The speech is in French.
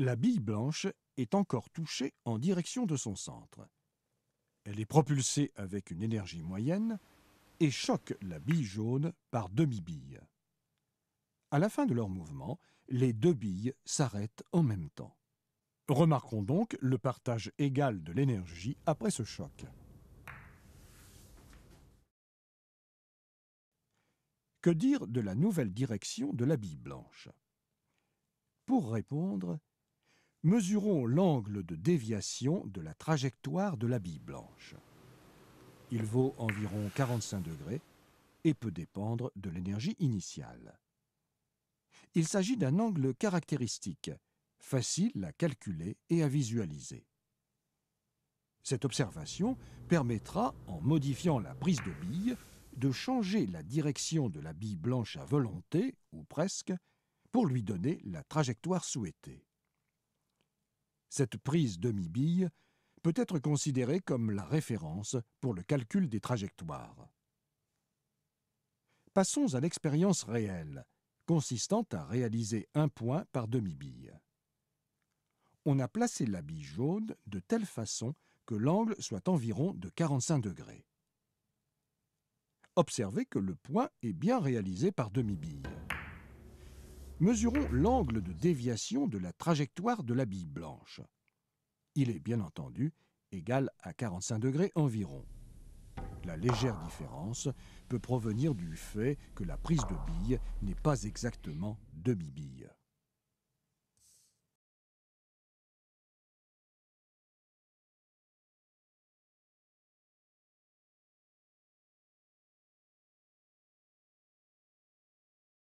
La bille blanche est encore touchée en direction de son centre. Elle est propulsée avec une énergie moyenne et choque la bille jaune par demi-bille. À la fin de leur mouvement, les deux billes s'arrêtent en même temps. Remarquons donc le partage égal de l'énergie après ce choc. Que dire de la nouvelle direction de la bille blanche Pour répondre, mesurons l'angle de déviation de la trajectoire de la bille blanche. Il vaut environ 45 degrés et peut dépendre de l'énergie initiale. Il s'agit d'un angle caractéristique, facile à calculer et à visualiser. Cette observation permettra, en modifiant la prise de bille, de changer la direction de la bille blanche à volonté, ou presque, pour lui donner la trajectoire souhaitée. Cette prise demi-bille peut être considérée comme la référence pour le calcul des trajectoires. Passons à l'expérience réelle, consistant à réaliser un point par demi-bille. On a placé la bille jaune de telle façon que l'angle soit environ de 45 degrés. Observez que le point est bien réalisé par demi-bille mesurons l'angle de déviation de la trajectoire de la bille blanche. Il est bien entendu égal à 45 degrés environ. La légère différence peut provenir du fait que la prise de bille n'est pas exactement demi-bille.